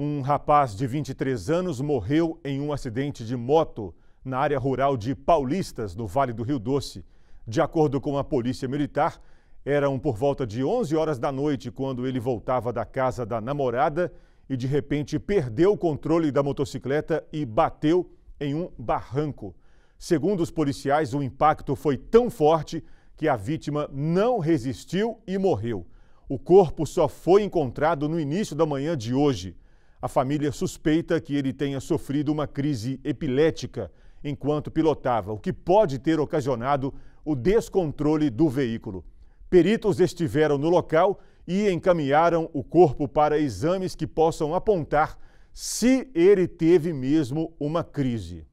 Um rapaz de 23 anos morreu em um acidente de moto na área rural de Paulistas, no Vale do Rio Doce. De acordo com a Polícia Militar, eram por volta de 11 horas da noite quando ele voltava da casa da namorada e de repente perdeu o controle da motocicleta e bateu em um barranco. Segundo os policiais, o impacto foi tão forte que a vítima não resistiu e morreu. O corpo só foi encontrado no início da manhã de hoje. A família suspeita que ele tenha sofrido uma crise epilética enquanto pilotava, o que pode ter ocasionado o descontrole do veículo. Peritos estiveram no local e encaminharam o corpo para exames que possam apontar se ele teve mesmo uma crise.